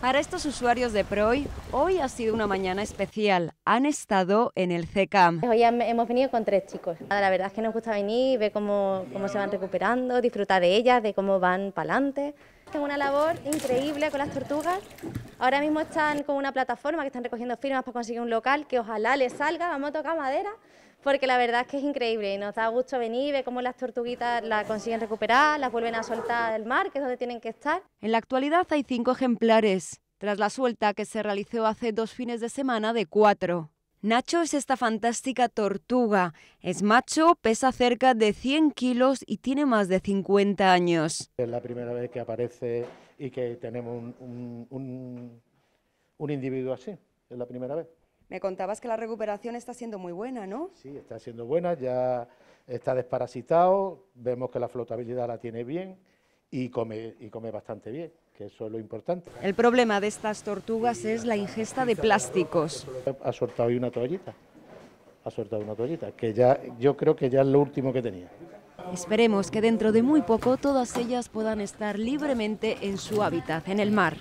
Para estos usuarios de Proy, hoy ha sido una mañana especial. Han estado en el CECAM. Hoy hemos venido con tres chicos. La verdad es que nos gusta venir, ver cómo, cómo se van recuperando, disfrutar de ellas, de cómo van para adelante. Es una labor increíble con las tortugas Ahora mismo están con una plataforma que están recogiendo firmas para conseguir un local, que ojalá les salga, vamos a tocar madera, porque la verdad es que es increíble y nos da gusto venir, ver cómo las tortuguitas las consiguen recuperar, las vuelven a soltar del mar, que es donde tienen que estar. En la actualidad hay cinco ejemplares, tras la suelta que se realizó hace dos fines de semana de cuatro. Nacho es esta fantástica tortuga. Es macho, pesa cerca de 100 kilos y tiene más de 50 años. Es la primera vez que aparece y que tenemos un un individuo así, es la primera vez. Me contabas que la recuperación está siendo muy buena, ¿no? Sí, está siendo buena, ya está desparasitado, vemos que la flotabilidad la tiene bien y come, y come bastante bien, que eso es lo importante. El problema de estas tortugas es la ingesta de plásticos. Ha soltado hoy una toallita, ha soltado una toallita, que ya yo creo que ya es lo último que tenía. Esperemos que dentro de muy poco todas ellas puedan estar libremente en su hábitat, en el mar.